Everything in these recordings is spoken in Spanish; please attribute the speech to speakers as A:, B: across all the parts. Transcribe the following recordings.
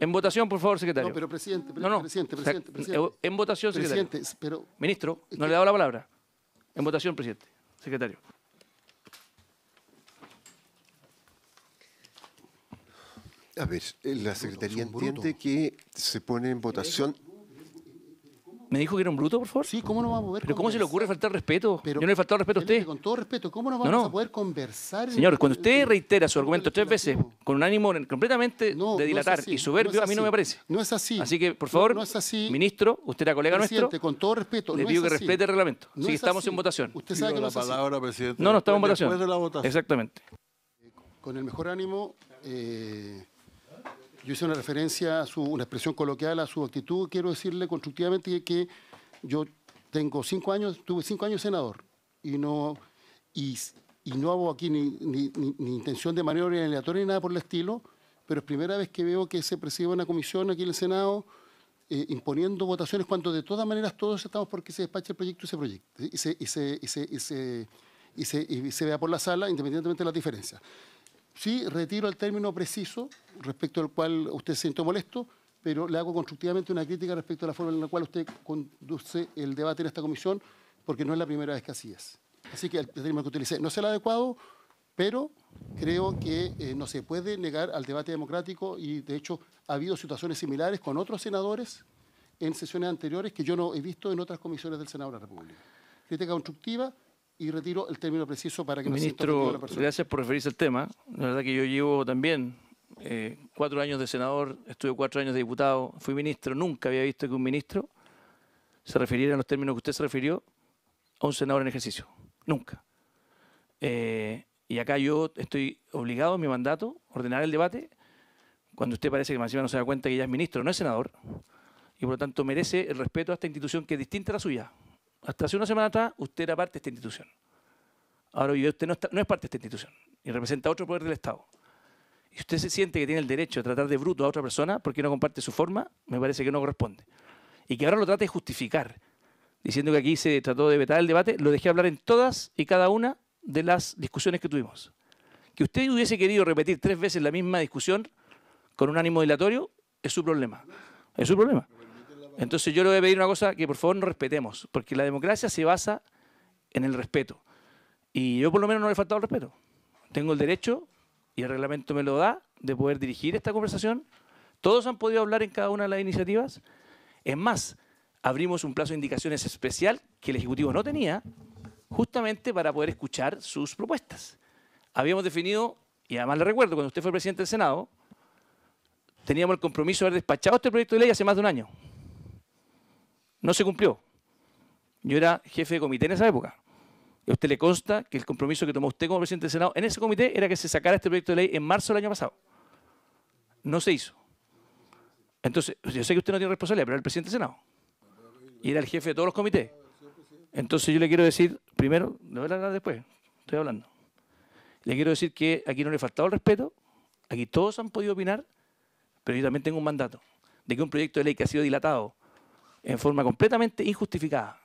A: En votación, por favor, secretario. No, pero presidente, presidente, presidente, En votación, secretario. Presidente, pero... Ministro, no le he dado la palabra. En votación, presidente. Secretario.
B: A ver, eh, la Secretaría entiende que se pone en votación ¿Me dijo que
A: era un bruto, por favor? Sí, ¿cómo no vamos a poder ¿Pero cómo se le ocurre faltar respeto? Yo no le he faltado respeto a usted. Con todo respeto, ¿cómo no vamos a
C: poder conversar? Señor,
A: cuando usted reitera su argumento tres veces con un ánimo completamente de dilatar y soberbio, a mí no me parece. No es así. Así que, por favor, ministro, usted era colega presidente, nuestro. con
C: todo respeto, Le pido que respete el reglamento. Sí, estamos en votación. Usted sabe que la palabra, presidente. No, no, estamos en votación. Después de la votación. Exactamente. Eh, con el mejor ánimo... Eh, yo hice una referencia a una expresión coloquial a su actitud. Quiero decirle constructivamente que, yo tengo cinco años, tuve cinco años senador y no, y, no hago aquí ni, intención de maniobra ni aleatoria ni nada por el estilo, pero es primera vez que veo que se preside una comisión aquí en el Senado eh, imponiendo votaciones cuando de todas maneras todos estamos porque se despache el proyecto ese proyecto y se, y se vea por la sala, independientemente de las diferencias. Sí, retiro el término preciso respecto al cual usted se siente molesto, pero le hago constructivamente una crítica respecto a la forma en la cual usted conduce el debate en esta comisión, porque no es la primera vez que así es. Así que el término que utilicé no es el adecuado, pero creo que eh, no se puede negar al debate democrático y de hecho ha habido situaciones similares con otros senadores en sesiones anteriores que yo no he visto en otras comisiones del Senado de la República. Crítica constructiva y retiro el término preciso para que Ministro, no
A: gracias por referirse al tema. La verdad que yo llevo también eh, cuatro años de senador, estuve cuatro años de diputado, fui ministro, nunca había visto que un ministro se refiriera a los términos que usted se refirió a un senador en ejercicio. Nunca. Eh, y acá yo estoy obligado en mi mandato a ordenar el debate cuando usted parece que más no se da cuenta que ya es ministro, no es senador, y por lo tanto merece el respeto a esta institución que es distinta a la suya. Hasta hace una semana atrás usted era parte de esta institución. Ahora hoy usted no, es parte de esta institución y representa otro poder del Estado. Y usted se siente que tiene el derecho de tratar de bruto a otra persona porque no comparte su forma, me parece que no corresponde. Y que ahora lo trate de justificar, diciendo que aquí se trató de vetar el debate, lo dejé hablar en todas y cada una de las discusiones que tuvimos. Que usted hubiese querido repetir tres veces la misma discusión con un ánimo dilatorio es su problema. Es su problema. Entonces yo le voy a pedir una cosa que por favor no respetemos, porque la democracia se basa en el respeto. Y yo por lo menos no le he faltado el respeto. Tengo el derecho, y el reglamento me lo da, de poder dirigir esta conversación. Todos han podido hablar en cada una de las iniciativas. Es más, abrimos un plazo de indicaciones especial que el Ejecutivo no tenía, justamente para poder escuchar sus propuestas. Habíamos definido, y además le recuerdo, cuando usted fue presidente del Senado, teníamos el compromiso de haber despachado este proyecto de ley hace más de un año. No se cumplió. Yo era jefe de comité en esa época. Y a usted le consta que el compromiso que tomó usted como presidente del Senado en ese comité era que se sacara este proyecto de ley en marzo del año pasado. No se hizo. Entonces, yo sé que usted no tiene responsabilidad, pero era el presidente del Senado. Y era el jefe de todos los comités. Entonces yo le quiero decir, primero, no voy a hablar después, estoy hablando. Le quiero decir que aquí no le he faltado el respeto, aquí todos han podido opinar, pero yo también tengo un mandato de que un proyecto de ley que ha sido dilatado en forma completamente injustificada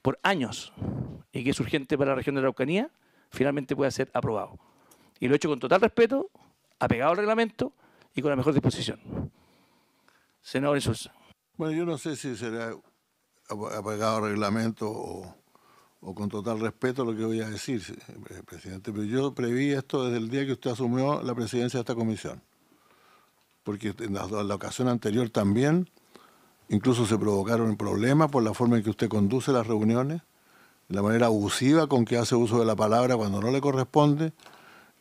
A: por años y que es urgente para la región de la Araucanía, finalmente pueda ser aprobado. Y lo he hecho con total respeto, apegado al reglamento y con la mejor disposición.
B: Senador Insulza. Bueno, yo no sé si será apegado al reglamento o, con total respeto lo que voy a decir, eh, presidente, pero yo preví esto desde el día que usted asumió la presidencia de esta comisión, porque en la ocasión anterior también Incluso se provocaron problemas por la forma en que usted conduce las reuniones, la manera abusiva con que hace uso de la palabra cuando no le corresponde,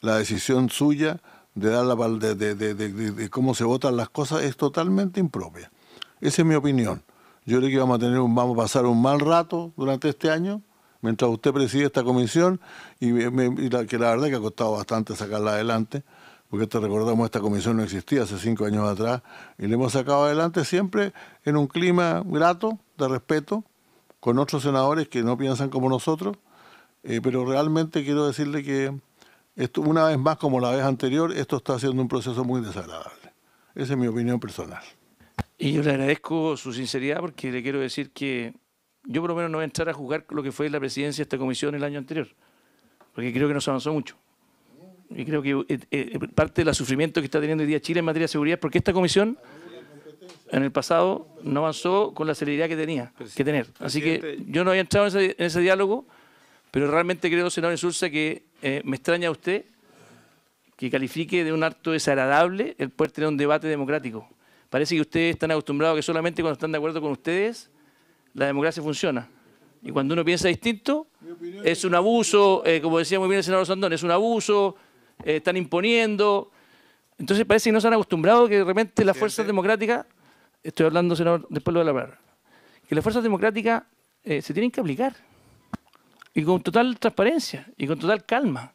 B: la decisión suya de dar la de, cómo se votan las cosas es totalmente impropia. Esa es mi opinión. Yo creo que vamos a tener un, vamos a pasar un mal rato durante este año mientras usted preside esta comisión y, me, que la verdad que ha costado bastante sacarla adelante porque te recordamos, esta comisión no existía hace cinco años atrás, y le hemos sacado adelante siempre en un clima grato, de respeto, con otros senadores que no piensan como nosotros, eh, pero realmente quiero decirle que esto, una vez más, como la vez anterior, esto está siendo un proceso muy desagradable. Esa es mi opinión personal.
A: Y yo le agradezco su sinceridad porque le quiero decir que yo por lo menos no voy a entrar a jugar lo que fue la presidencia de esta comisión el año anterior, porque creo que no se avanzó mucho y creo que eh, eh, parte del sufrimiento que está teniendo hoy día Chile en materia de seguridad es porque esta comisión en el pasado no avanzó con la celeridad que tenía que tener. Así que yo no había entrado en ese, diálogo, pero realmente creo, senador Insulza, que eh, me extraña a usted que califique de un acto desagradable el poder tener un debate democrático. Parece que ustedes están acostumbrados que solamente cuando están de acuerdo con ustedes la democracia funciona. Y cuando uno piensa distinto, es un abuso, como decía muy bien el senador Sandón, es un abuso, eh, están imponiendo. Entonces parece que no se han acostumbrado que de repente las fuerzas democráticas, estoy hablando, señor, después lo de la palabra, que las fuerzas democráticas eh, se tienen que aplicar. Y con total transparencia y con total calma.